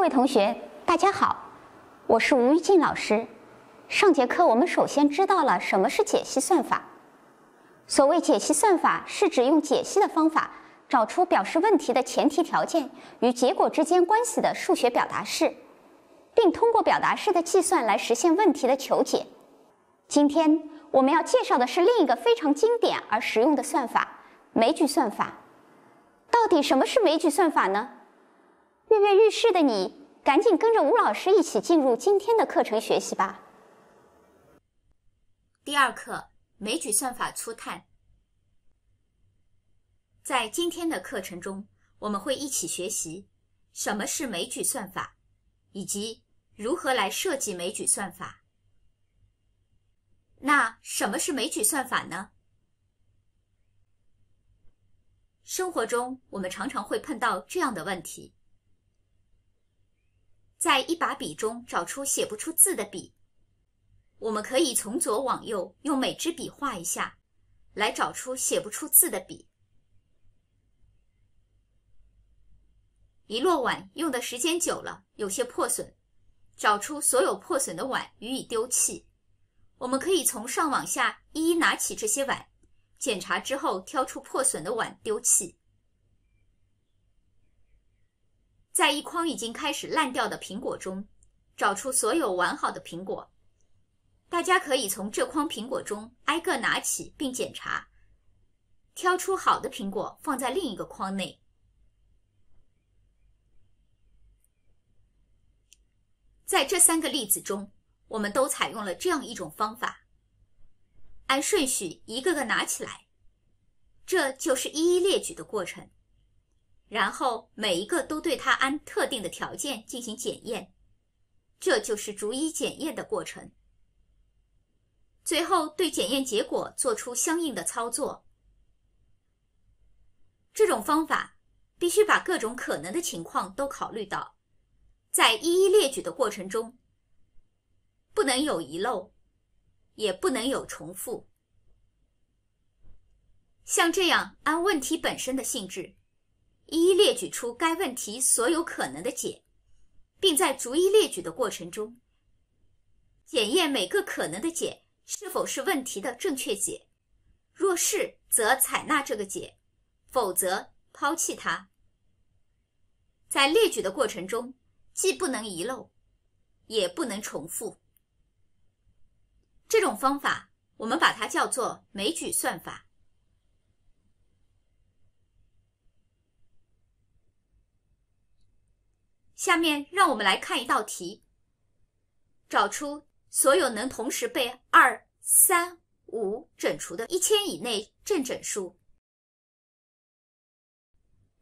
各位同学，大家好，我是吴玉静老师。上节课我们首先知道了什么是解析算法。所谓解析算法，是指用解析的方法找出表示问题的前提条件与结果之间关系的数学表达式，并通过表达式的计算来实现问题的求解。今天我们要介绍的是另一个非常经典而实用的算法——枚举算法。到底什么是枚举算法呢？跃跃欲试的你，赶紧跟着吴老师一起进入今天的课程学习吧。第二课：枚举算法初探。在今天的课程中，我们会一起学习什么是枚举算法，以及如何来设计枚举算法。那什么是枚举算法呢？生活中，我们常常会碰到这样的问题。在一把笔中找出写不出字的笔，我们可以从左往右用每支笔画一下，来找出写不出字的笔。一摞碗用的时间久了，有些破损，找出所有破损的碗予以丢弃。我们可以从上往下一一拿起这些碗，检查之后挑出破损的碗丢弃。在一筐已经开始烂掉的苹果中，找出所有完好的苹果。大家可以从这筐苹果中挨个拿起并检查，挑出好的苹果放在另一个筐内。在这三个例子中，我们都采用了这样一种方法：按顺序一个个拿起来，这就是一一列举的过程。然后每一个都对它按特定的条件进行检验，这就是逐一检验的过程。最后对检验结果做出相应的操作。这种方法必须把各种可能的情况都考虑到，在一一列举的过程中，不能有遗漏，也不能有重复。像这样按问题本身的性质。一一列举出该问题所有可能的解，并在逐一列举的过程中，检验每个可能的解是否是问题的正确解。若是，则采纳这个解；否则，抛弃它。在列举的过程中，既不能遗漏，也不能重复。这种方法，我们把它叫做枚举算法。下面让我们来看一道题，找出所有能同时被二、三、五整除的一千以内正整数。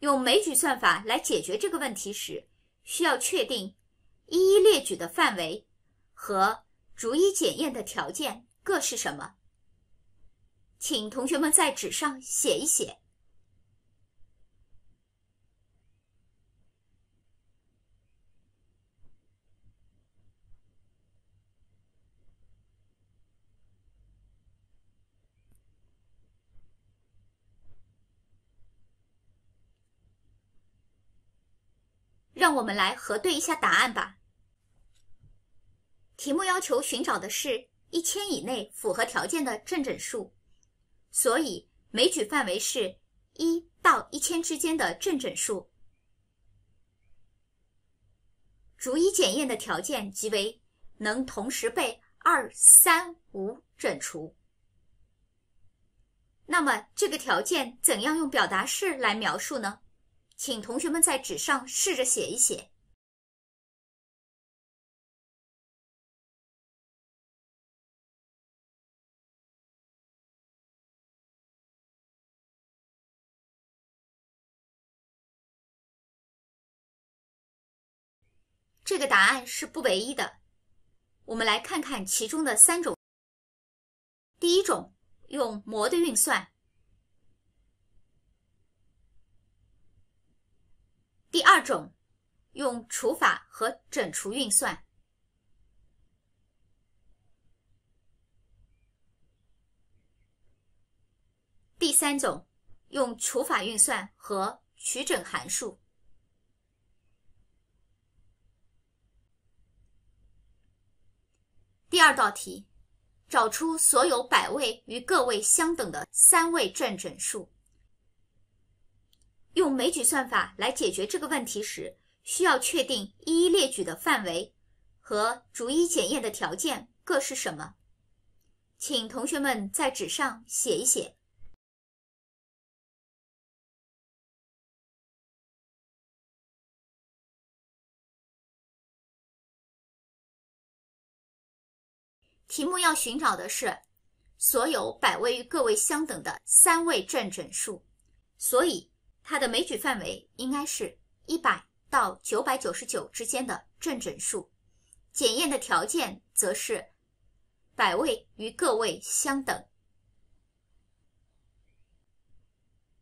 用枚举算法来解决这个问题时，需要确定一一列举的范围和逐一检验的条件各是什么？请同学们在纸上写一写。让我们来核对一下答案吧。题目要求寻找的是一千以内符合条件的正整数，所以枚举范围是一到一千之间的正整数。逐一检验的条件即为能同时被二、三、五整除。那么这个条件怎样用表达式来描述呢？请同学们在纸上试着写一写。这个答案是不唯一的，我们来看看其中的三种。第一种，用模的运算。第二种，用除法和整除运算。第三种，用除法运算和取整函数。第二道题，找出所有百位与个位相等的三位正整数。用枚举算法来解决这个问题时，需要确定一一列举的范围和逐一检验的条件各是什么？请同学们在纸上写一写。题目要寻找的是所有百位与个位相等的三位正整数，所以。它的枚举范围应该是一百到九百九十九之间的正整数，检验的条件则是百位与个位相等。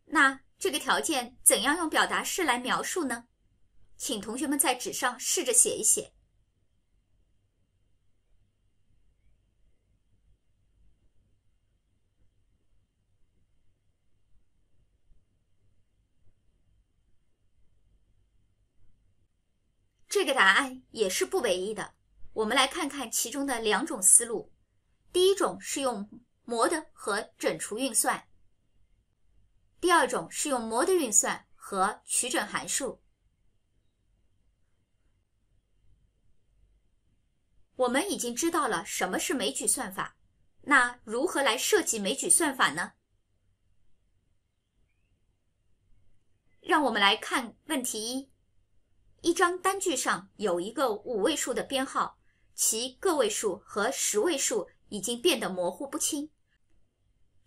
那这个条件怎样用表达式来描述呢？请同学们在纸上试着写一写。这个答案也是不唯一的，我们来看看其中的两种思路。第一种是用模的和整除运算，第二种是用模的运算和取整函数。我们已经知道了什么是枚举算法，那如何来设计枚举算法呢？让我们来看问题一。一张单据上有一个五位数的编号，其个位数和十位数已经变得模糊不清，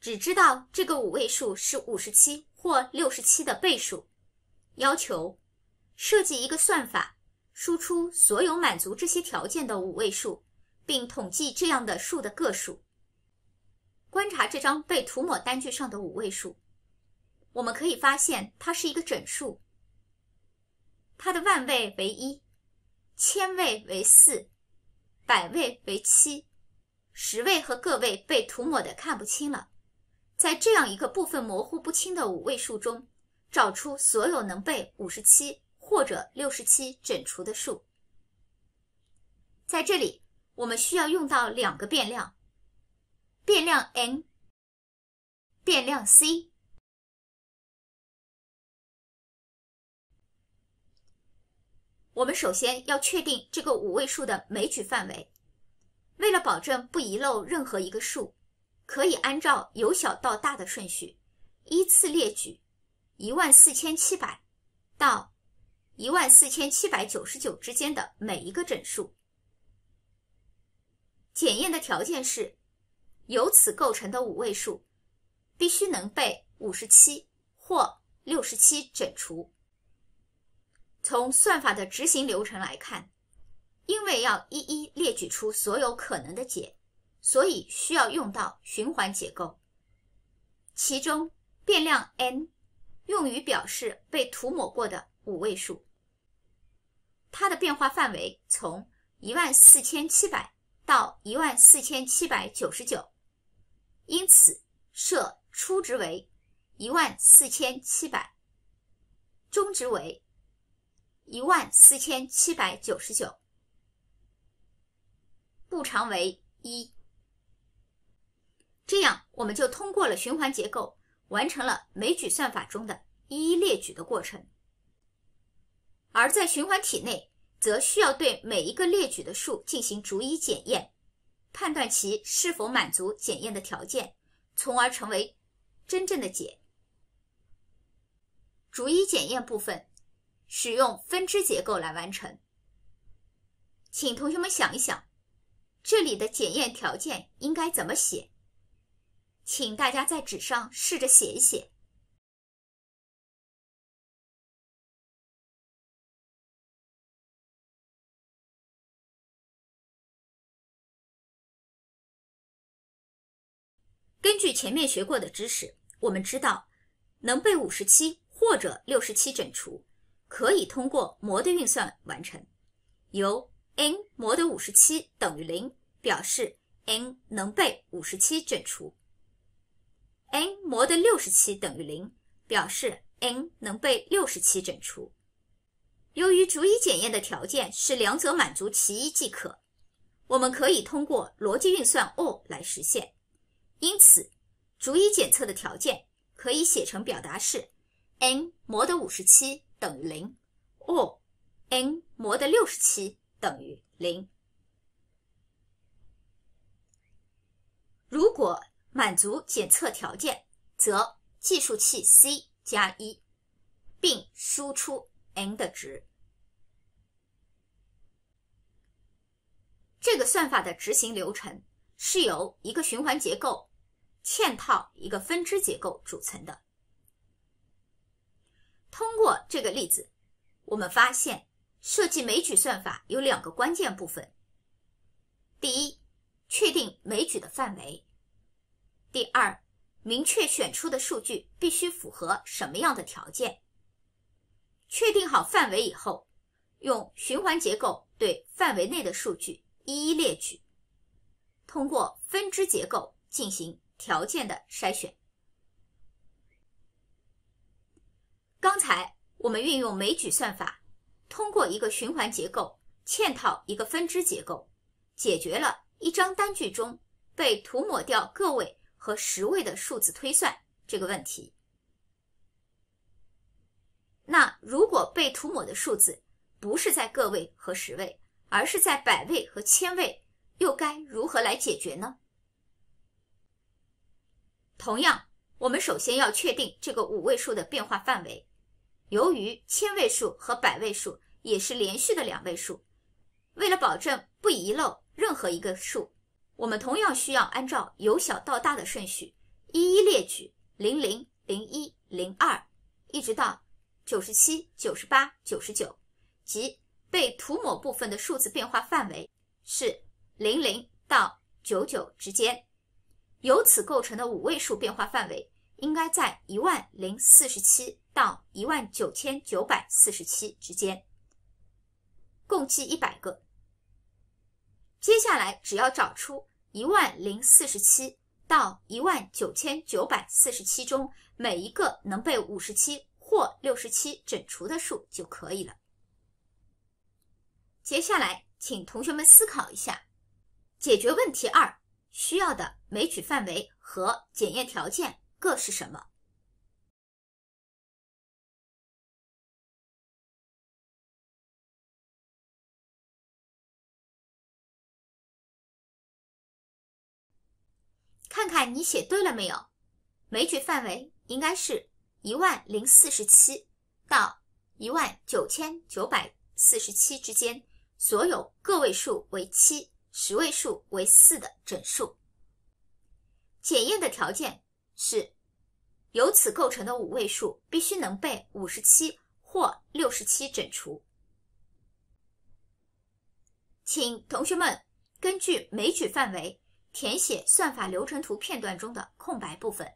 只知道这个五位数是五十七或六十七的倍数。要求设计一个算法，输出所有满足这些条件的五位数，并统计这样的数的个数。观察这张被涂抹单据上的五位数，我们可以发现它是一个整数。它的万位为一，千位为四，百位为七，十位和个位被涂抹的看不清了。在这样一个部分模糊不清的五位数中，找出所有能被五十七或者六十七整除的数。在这里，我们需要用到两个变量：变量 n，变量 c。我们首先要确定这个五位数的枚举范围。为了保证不遗漏任何一个数，可以按照由小到大的顺序，依次列举一万四千七百到一万四千七百九十九之间的每一个整数。检验的条件是，由此构成的五位数必须能被五十七或六十七整除。从算法的执行流程来看，因为要一一列举出所有可能的解，所以需要用到循环结构。其中变量 n 用于表示被涂抹过的五位数，它的变化范围从一万四千七百到一万四千七百九十九，因此设初值为一万四千七百，中值为。一万四千七百九十九，步长为一，这样我们就通过了循环结构，完成了枚举算法中的一一列举的过程。而在循环体内，则需要对每一个列举的数进行逐一检验，判断其是否满足检验的条件，从而成为真正的解。逐一检验部分。使用分支结构来完成。请同学们想一想，这里的检验条件应该怎么写？请大家在纸上试着写一写。根据前面学过的知识，我们知道，能被五十七或者六十七整除。可以通过模的运算完成。由 n 模的57等于0表示 n 能被57整除。n 模的67等于0表示 n 能被67整除。由于逐一检验的条件是两者满足其一即可，我们可以通过逻辑运算 o 来实现。因此，逐一检测的条件可以写成表达式：n 模的57。等于零，哦 n 模的六十七等于零。如果满足检测条件，则计数器 c 加一，并输出 n 的值。这个算法的执行流程是由一个循环结构嵌套一个分支结构组成的。通过这个例子，我们发现设计枚举算法有两个关键部分：第一，确定枚举的范围；第二，明确选出的数据必须符合什么样的条件。确定好范围以后，用循环结构对范围内的数据一一列举，通过分支结构进行条件的筛选。刚才我们运用枚举算法，通过一个循环结构嵌套一个分支结构，解决了一张单据中被涂抹掉个位和十位的数字推算这个问题。那如果被涂抹的数字不是在个位和十位，而是在百位和千位，又该如何来解决呢？同样，我们首先要确定这个五位数的变化范围。由于千位数和百位数也是连续的两位数，为了保证不遗漏任何一个数，我们同样需要按照由小到大的顺序一一列举：零零、零一、零二，一直到九十七、九十八、九十九，即被涂抹部分的数字变化范围是零零到九九之间，由此构成的五位数变化范围。应该在一万零四十七到一万九千九百四十七之间，共计一百个。接下来只要找出一万零四十七到一万九千九百四十七中每一个能被五十七或六十七整除的数就可以了。接下来，请同学们思考一下，解决问题二需要的枚举范围和检验条件。个是什么？看看你写对了没有？枚举范围应该是一万零四十七到一万九千九百四十七之间，所有个位数为七、十位数为四的整数。检验的条件。是由此构成的五位数必须能被五十七或六十七整除，请同学们根据枚举范围填写算法流程图片段中的空白部分。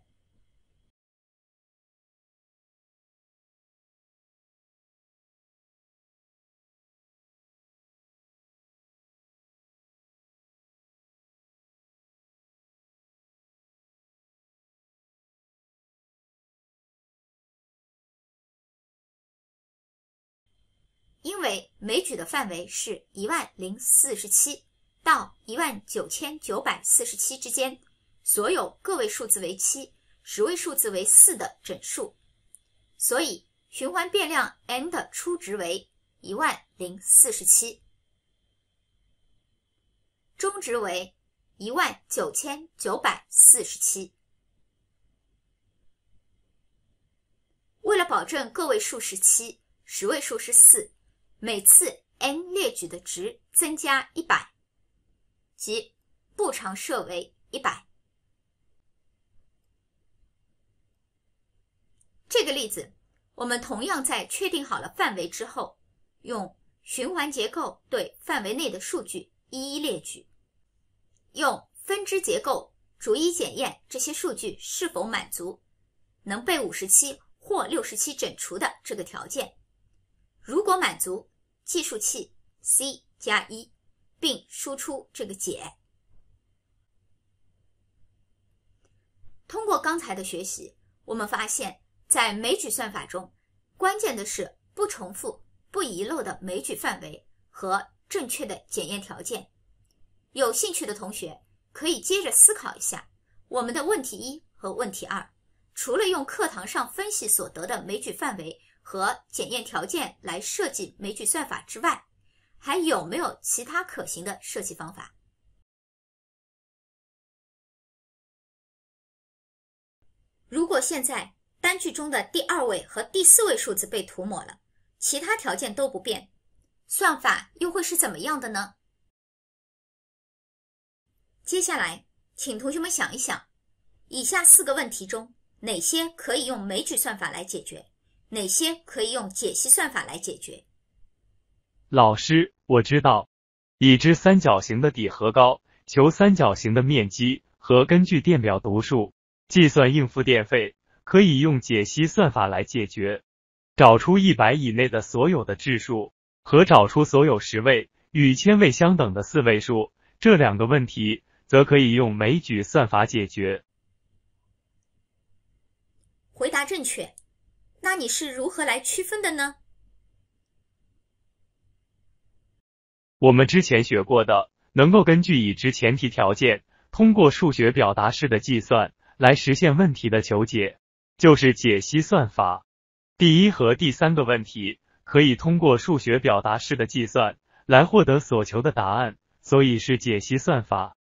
因为枚举的范围是一万零四十七到一万九千九百四十七之间，所有个位数字为七、十位数字为四的整数，所以循环变量 n 的初值为一万零四十七，中值为一万九千九百四十七。为了保证个位数是七、十位数是四。每次 n 列举的值增加一百，即步长设为一百。这个例子，我们同样在确定好了范围之后，用循环结构对范围内的数据一一列举，用分支结构逐一检验这些数据是否满足能被五十七或六十七整除的这个条件。如果满足，计数器 C 加一，并输出这个解。通过刚才的学习，我们发现，在枚举算法中，关键的是不重复、不遗漏的枚举范围和正确的检验条件。有兴趣的同学可以接着思考一下我们的问题一和问题二，除了用课堂上分析所得的枚举范围。和检验条件来设计枚举算法之外，还有没有其他可行的设计方法？如果现在单据中的第二位和第四位数字被涂抹了，其他条件都不变，算法又会是怎么样的呢？接下来，请同学们想一想，以下四个问题中哪些可以用枚举算法来解决？哪些可以用解析算法来解决？老师，我知道，已知三角形的底和高，求三角形的面积；和根据电表读数计算应付电费，可以用解析算法来解决。找出一百以内的所有的质数，和找出所有十位与千位相等的四位数，这两个问题则可以用枚举算法解决。回答正确。那你是如何来区分的呢？我们之前学过的，能够根据已知前提条件，通过数学表达式的计算来实现问题的求解，就是解析算法。第一和第三个问题可以通过数学表达式的计算来获得所求的答案，所以是解析算法。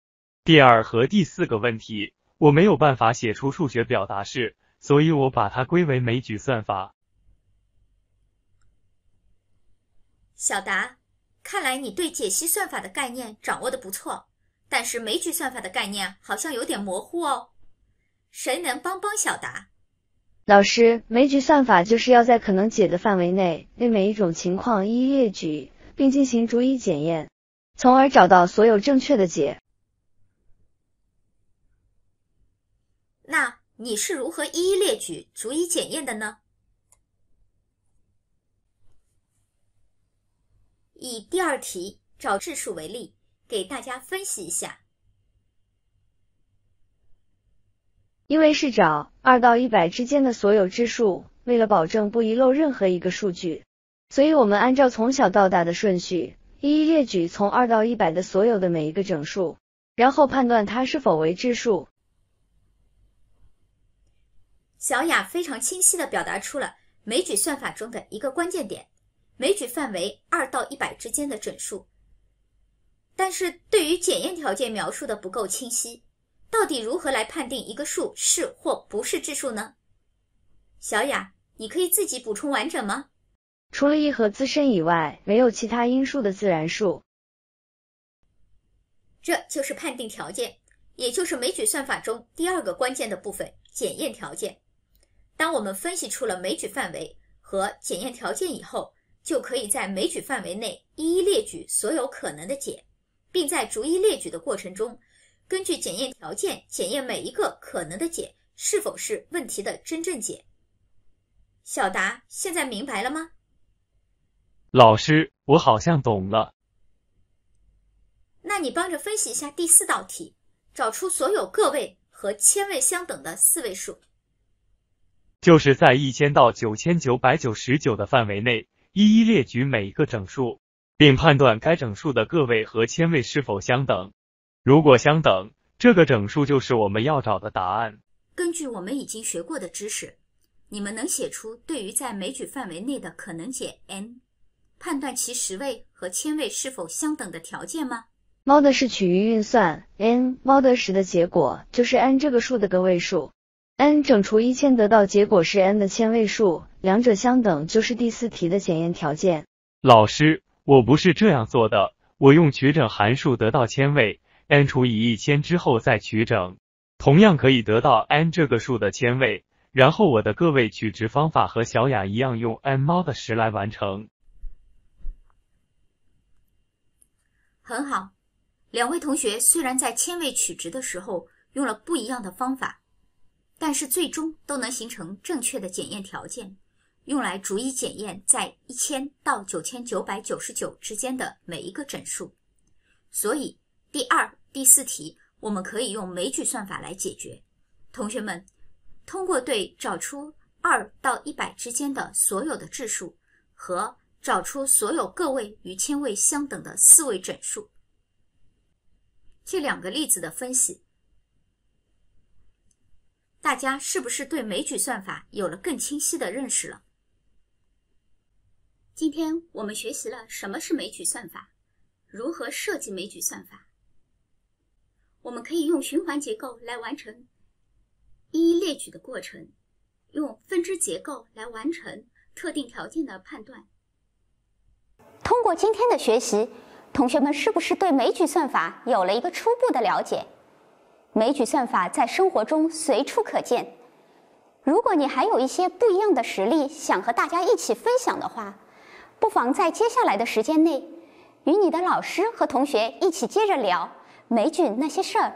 第二和第四个问题，我没有办法写出数学表达式。所以，我把它归为枚举算法。小达，看来你对解析算法的概念掌握的不错，但是枚举算法的概念好像有点模糊哦。谁能帮帮小达？老师，枚举算法就是要在可能解的范围内，对每一种情况一一列举，并进行逐一检验，从而找到所有正确的解。那。你是如何一一列举、逐一检验的呢？以第二题找质数为例，给大家分析一下。因为是找二到一百之间的所有质数，为了保证不遗漏任何一个数据，所以我们按照从小到大的顺序一一列举从二到一百的所有的每一个整数，然后判断它是否为质数。小雅非常清晰的表达出了枚举算法中的一个关键点：枚举范围二到一百之间的整数。但是对于检验条件描述的不够清晰，到底如何来判定一个数是或不是质数呢？小雅，你可以自己补充完整吗？除了一和自身以外，没有其他因数的自然数，这就是判定条件，也就是枚举算法中第二个关键的部分——检验条件。当我们分析出了枚举范围和检验条件以后，就可以在枚举范围内一一列举所有可能的解，并在逐一列举的过程中，根据检验条件检验每一个可能的解是否是问题的真正解。小达，现在明白了吗？老师，我好像懂了。那你帮着分析一下第四道题，找出所有个位和千位相等的四位数。就是在一千到九千九百九十九的范围内，一一列举每一个整数，并判断该整数的个位和千位是否相等。如果相等，这个整数就是我们要找的答案。根据我们已经学过的知识，你们能写出对于在枚举范围内的可能解 n，判断其十位和千位是否相等的条件吗？mod 是取余运算，n mod 10的结果就是 n 这个数的个位数。n 整除一千得到结果是 n 的千位数，两者相等就是第四题的检验条件。老师，我不是这样做的，我用取整函数得到千位，n 除以一千之后再取整，同样可以得到 n 这个数的千位。然后我的个位取值方法和小雅一样，用 n 猫的十10来完成。很好，两位同学虽然在千位取值的时候用了不一样的方法。但是最终都能形成正确的检验条件，用来逐一检验在一千到九千九百九十九之间的每一个整数。所以第二、第四题我们可以用枚举算法来解决。同学们，通过对找出二到一百之间的所有的质数和找出所有个位与千位相等的四位整数这两个例子的分析。大家是不是对枚举算法有了更清晰的认识了？今天我们学习了什么是枚举算法，如何设计枚举算法。我们可以用循环结构来完成一一列举的过程，用分支结构来完成特定条件的判断。通过今天的学习，同学们是不是对枚举算法有了一个初步的了解？枚举算法在生活中随处可见。如果你还有一些不一样的实例想和大家一起分享的话，不妨在接下来的时间内，与你的老师和同学一起接着聊枚举那些事儿。